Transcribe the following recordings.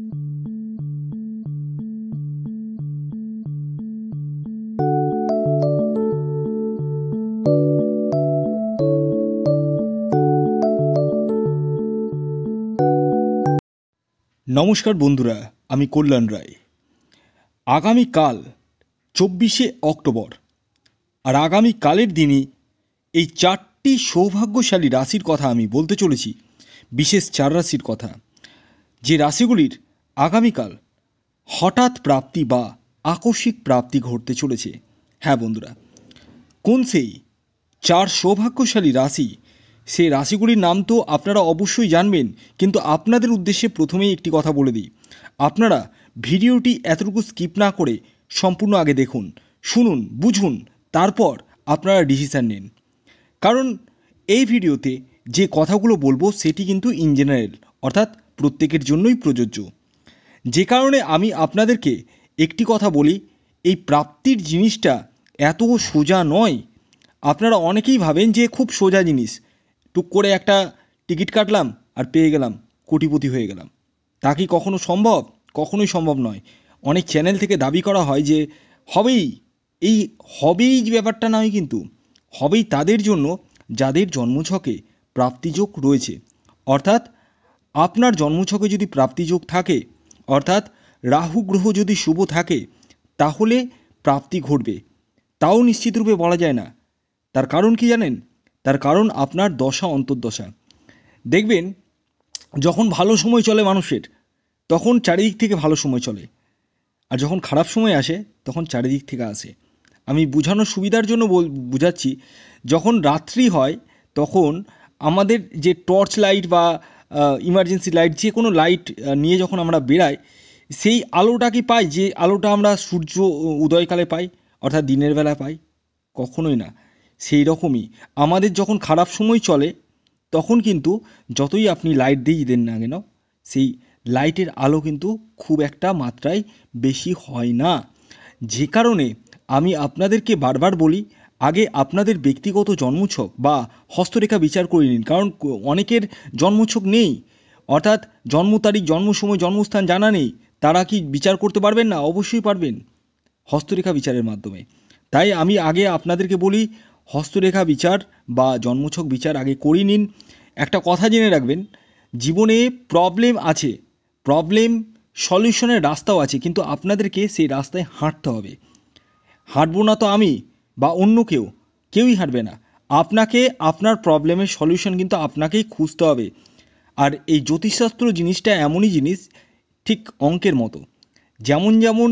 নমস্কার বন্ধুরা আমি কল্যাণ রায় আগামীকাল চব্বিশে অক্টোবর আর আগামী কালের দিনে এই চারটি সৌভাগ্যশালী রাশির কথা আমি বলতে চলেছি বিশেষ চার রাশির কথা যে রাশিগুলির আগামীকাল হঠাৎ প্রাপ্তি বা আকস্মিক প্রাপ্তি ঘটতে চলেছে হ্যাঁ বন্ধুরা কোন সেই চার সৌভাগ্যশালী রাশি সেই রাশিগুলির নাম তো আপনারা অবশ্যই জানবেন কিন্তু আপনাদের উদ্দেশ্যে প্রথমেই একটি কথা বলে দিই আপনারা ভিডিওটি এতটুকু স্কিপ না করে সম্পূর্ণ আগে দেখুন শুনুন বুঝুন তারপর আপনারা ডিসিশান নিন কারণ এই ভিডিওতে যে কথাগুলো বলবো সেটি কিন্তু ইন জেনারেল অর্থাৎ প্রত্যেকের জন্যই প্রযোজ্য যে কারণে আমি আপনাদেরকে একটি কথা বলি এই প্রাপ্তির জিনিসটা এত সোজা নয় আপনারা অনেকেই ভাবেন যে খুব সোজা জিনিস টুক করে একটা টিকিট কাটলাম আর পেয়ে গেলাম কোটিপতি হয়ে গেলাম তা কি কখনো সম্ভব কখনোই সম্ভব নয় অনেক চ্যানেল থেকে দাবি করা হয় যে হবেই এই হবেই ব্যাপারটা নয় কিন্তু হবেই তাদের জন্য যাদের জন্মছকে প্রাপ্তিযোগ রয়েছে অর্থাৎ আপনার জন্মছকে যদি প্রাপ্তিযোগ থাকে অর্থাৎ রাহু গ্রহ যদি শুভ থাকে তাহলে প্রাপ্তি ঘটবে তাও নিশ্চিতরূপে বলা যায় না তার কারণ কি জানেন তার কারণ আপনার দশা অন্তর্দশা দেখবেন যখন ভালো সময় চলে মানুষের তখন চারিদিক থেকে ভালো সময় চলে আর যখন খারাপ সময় আসে তখন চারিদিক থেকে আসে আমি বোঝানোর সুবিধার জন্য বল বোঝাচ্ছি যখন রাত্রি হয় তখন আমাদের যে টর্চ লাইট বা ইমার্জেন্সি লাইট যে কোনো লাইট নিয়ে যখন আমরা বেড়াই সেই আলোটা কি পাই যে আলোটা আমরা সূর্য উদয়কালে পাই অর্থাৎ দিনের বেলা পাই কখনোই না সেই রকমই আমাদের যখন খারাপ সময় চলে তখন কিন্তু যতই আপনি লাইট দিয়েই দেন না কেন সেই লাইটের আলো কিন্তু খুব একটা মাত্রায় বেশি হয় না যে কারণে আমি আপনাদেরকে বারবার বলি আগে আপনাদের ব্যক্তিগত জন্মছক বা হস্তরেখা বিচার করে নিন কারণ অনেকের জন্মছক নেই অর্থাৎ জন্ম তারিখ জন্ম সময় জন্মস্থান জানা নেই তারা কি বিচার করতে পারবেন না অবশ্যই পারবেন হস্তরেখা বিচারের মাধ্যমে তাই আমি আগে আপনাদেরকে বলি হস্তরেখা বিচার বা জন্মছক বিচার আগে করে নিন একটা কথা জেনে রাখবেন জীবনে প্রবলেম আছে প্রবলেম সলিউশনের রাস্তাও আছে কিন্তু আপনাদেরকে সেই রাস্তায় হাঁটতে হবে হাঁটবো না তো আমি বা অন্য কেউ কেউই হারবে না আপনাকে আপনার প্রবলেমের সলিউশন কিন্তু আপনাকেই খুঁজতে হবে আর এই জ্যোতিষশাস্ত্র জিনিসটা এমনই জিনিস ঠিক অঙ্কের মতো যেমন যেমন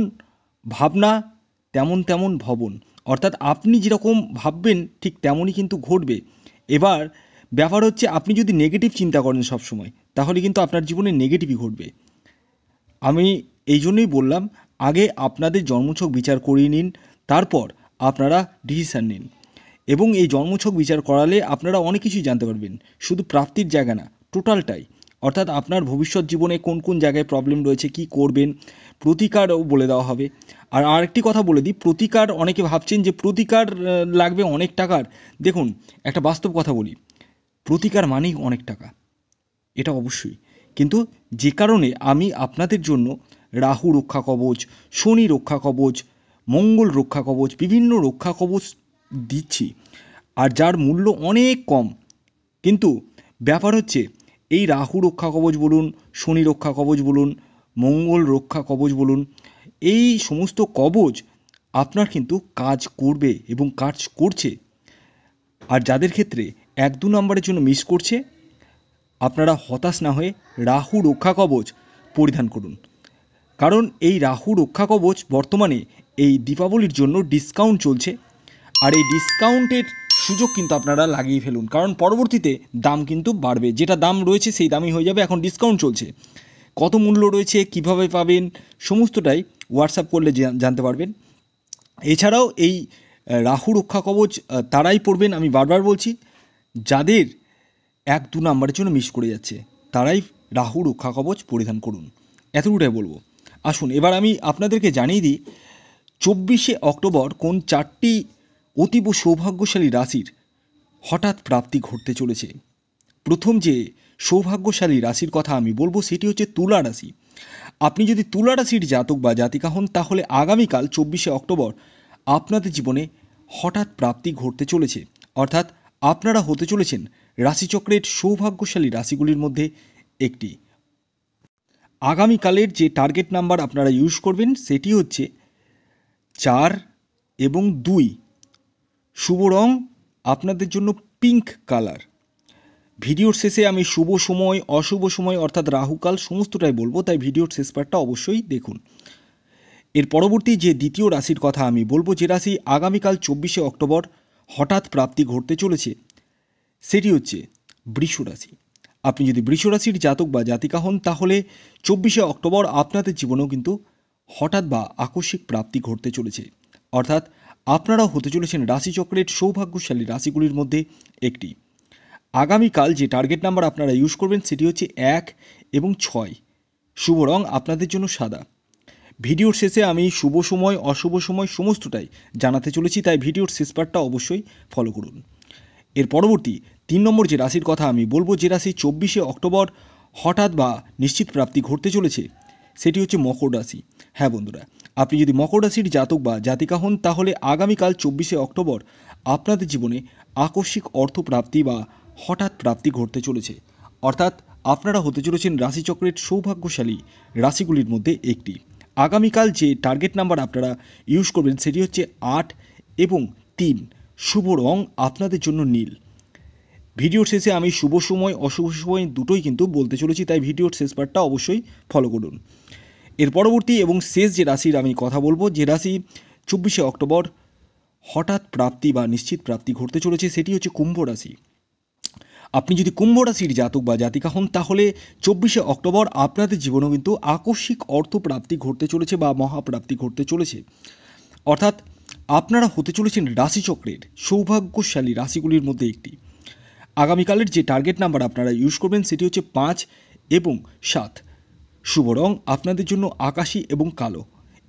ভাবনা তেমন তেমন ভবন অর্থাৎ আপনি যেরকম ভাববেন ঠিক তেমনই কিন্তু ঘটবে এবার ব্যাপার হচ্ছে আপনি যদি নেগেটিভ চিন্তা করেন সবসময় তাহলে কিন্তু আপনার জীবনে নেগেটিভই ঘটবে আমি এই জন্যই বললাম আগে আপনাদের জন্মছক বিচার করিয়ে নিন তারপর আপনারা ডিসিশান নিন এবং এই জন্মছক বিচার করালে আপনারা অনেক কিছুই জানতে পারবেন শুধু প্রাপ্তির জায়গা না টোটালটাই অর্থাৎ আপনার ভবিষ্যৎ জীবনে কোন কোন জায়গায় প্রবলেম রয়েছে কি করবেন প্রতিকারও বলে দেওয়া হবে আর আরেকটি কথা বলে দিই প্রতিকার অনেকে ভাবছেন যে প্রতিকার লাগবে অনেক টাকার দেখুন একটা বাস্তব কথা বলি প্রতিকার মানেই অনেক টাকা এটা অবশ্যই কিন্তু যে কারণে আমি আপনাদের জন্য রাহু রক্ষা কবচ শনি রক্ষা কবচ মঙ্গল রক্ষা কবচ বিভিন্ন রক্ষা কবচ দিচ্ছি আর যার মূল্য অনেক কম কিন্তু ব্যাপার হচ্ছে এই রাহু রক্ষা কবচ বলুন শনি রক্ষা কবচ বলুন মঙ্গল রক্ষা কবচ বলুন এই সমস্ত কবচ আপনার কিন্তু কাজ করবে এবং কাজ করছে আর যাদের ক্ষেত্রে এক দু নম্বরের জন্য মিস করছে আপনারা হতাশ না হয়ে রাহু রক্ষা কবচ পরিধান করুন কারণ এই রাহু রক্ষা কবচ বর্তমানে এই দীপাবলির জন্য ডিসকাউন্ট চলছে আর এই ডিসকাউন্টের সুযোগ কিন্তু আপনারা লাগিয়ে ফেলুন কারণ পরবর্তীতে দাম কিন্তু বাড়বে যেটা দাম রয়েছে সেই দামই হয়ে যাবে এখন ডিসকাউন্ট চলছে কত মূল্য রয়েছে কিভাবে পাবেন সমস্তটাই হোয়াটসঅ্যাপ করলে জানতে পারবেন এছাড়াও এই রাহু রক্ষা কবচ তারাই পড়বেন আমি বারবার বলছি যাদের এক দু নাম্বারের জন্য মিস করে যাচ্ছে তারাই রাহু রক্ষা কবচ পরিধান করুন এতটুকুটাই বলবো আসুন এবার আমি আপনাদেরকে জানিয়ে দিই চব্বিশে অক্টোবর কোন চারটি অতীব সৌভাগ্যশালী রাশির হঠাৎ প্রাপ্তি ঘটতে চলেছে প্রথম যে সৌভাগ্যশালী রাশির কথা আমি বলবো সেটি হচ্ছে তুলা রাশি আপনি যদি তুলা রাশির জাতক বা জাতিকা হন তাহলে আগামীকাল চব্বিশে অক্টোবর আপনাদের জীবনে হঠাৎ প্রাপ্তি ঘটতে চলেছে অর্থাৎ আপনারা হতে চলেছেন রাশিচক্রের সৌভাগ্যশালী রাশিগুলির মধ্যে একটি আগামীকালের যে টার্গেট নাম্বার আপনারা ইউজ করবেন সেটি হচ্ছে চার এবং দুই শুভ রং আপনাদের জন্য পিঙ্ক কালার ভিডিওর শেষে আমি শুভ সময় অশুভ সময় অর্থাৎ রাহুকাল সমস্তটাই বলবো তাই ভিডিওর শেষ পার্টটা অবশ্যই দেখুন এর পরবর্তী যে দ্বিতীয় রাশির কথা আমি বলবো যে রাশি আগামীকাল চব্বিশে অক্টোবর হঠাৎ প্রাপ্তি ঘটতে চলেছে সেটি হচ্ছে বৃষ রাশি আপনি যদি বৃষরাশির জাতক বা জাতিকা হন তাহলে চব্বিশে অক্টোবর আপনাদের জীবনেও কিন্তু হঠাৎ বা আকস্মিক প্রাপ্তি ঘটতে চলেছে অর্থাৎ আপনারাও হতে চলেছেন রাশিচক্রের সৌভাগ্যশালী রাশিগুলির মধ্যে একটি আগামীকাল যে টার্গেট নাম্বার আপনারা ইউজ করবেন সেটি হচ্ছে এক এবং ছয় শুভ রং আপনাদের জন্য সাদা ভিডিওর শেষে আমি শুভ সময় অশুভ সময় সমস্তটাই জানাতে চলেছি তাই ভিডিওর শেষ পার্টটা অবশ্যই ফলো করুন এর পরবর্তী তিন নম্বর যে রাশির কথা আমি বলবো যে রাশি চব্বিশে অক্টোবর হঠাৎ বা নিশ্চিত প্রাপ্তি ঘটতে চলেছে সেটি হচ্ছে মকর রাশি হ্যাঁ বন্ধুরা আপনি যদি মকর রাশির জাতক বা জাতিকা হন তাহলে আগামীকাল চব্বিশে অক্টোবর আপনাদের জীবনে আকস্মিক অর্থপ্রাপ্তি বা হঠাৎ প্রাপ্তি ঘটতে চলেছে অর্থাৎ আপনারা হতে চলেছেন রাশিচক্রের সৌভাগ্যশালী রাশিগুলির মধ্যে একটি আগামীকাল যে টার্গেট নাম্বার আপনারা ইউজ করবেন সেটি হচ্ছে আট এবং তিন শুভ রং আপনাদের জন্য নীল ভিডিওর শেষে আমি শুভ সময় অশুভ সময় দুটোই কিন্তু বলতে চলেছি তাই ভিডিওর শেষ পার্টটা অবশ্যই ফলো করুন এর পরবর্তী এবং শেষ যে রাশির আমি কথা বলবো যে রাশি চব্বিশে অক্টোবর হঠাৎ প্রাপ্তি বা নিশ্চিত প্রাপ্তি ঘটতে চলেছে সেটি হচ্ছে কুম্ভ রাশি আপনি যদি কুম্ভ রাশির জাতক বা জাতিকা হন তাহলে চব্বিশে অক্টোবর আপনাদের জীবনেও কিন্তু আকস্মিক অর্থপ্রাপ্তি ঘটতে চলেছে বা মহাপ্রাপ্তি ঘটতে চলেছে অর্থাৎ আপনারা হতে চলেছেন রাশিচক্রের সৌভাগ্যশালী রাশিগুলির মধ্যে একটি আগামীকালের যে টার্গেট নাম্বার আপনারা ইউজ করবেন সেটি হচ্ছে পাঁচ এবং সাত শুভ রং আপনাদের জন্য আকাশি এবং কালো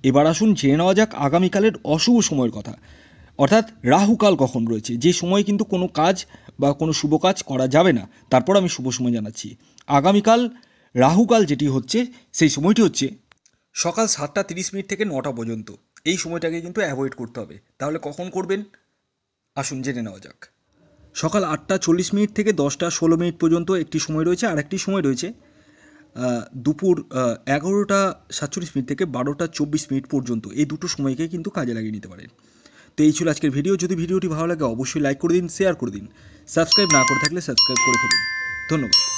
এবার আসুন জেনে নেওয়া যাক আগামীকালের অশুভ সময়ের কথা অর্থাৎ রাহুকাল কখন রয়েছে যে সময় কিন্তু কোনো কাজ বা কোনো শুভ কাজ করা যাবে না তারপর আমি শুভ সময় জানাচ্ছি আগামীকাল রাহুকাল যেটি হচ্ছে সেই সময়টি হচ্ছে সকাল সাতটা তিরিশ মিনিট থেকে নটা পর্যন্ত এই সময়টাকে কিন্তু অ্যাভয়েড করতে হবে তাহলে কখন করবেন আসুন জেনে নেওয়া যাক সকাল আটটা চল্লিশ মিনিট থেকে দশটা ষোলো মিনিট পর্যন্ত একটি সময় রয়েছে আর একটি সময় রয়েছে দুপুর এগারোটা সাতচল্লিশ মিনিট থেকে বারোটা চব্বিশ মিনিট পর্যন্ত এই দুটো সময়কে কিন্তু কাজে লাগিয়ে নিতে পারেন তো এই ছিল আজকের ভিডিও যদি ভিডিওটি ভালো লাগে অবশ্যই লাইক করে দিন শেয়ার করে দিন সাবস্ক্রাইব না করে থাকলে সাবস্ক্রাইব করে ফেলুন ধন্যবাদ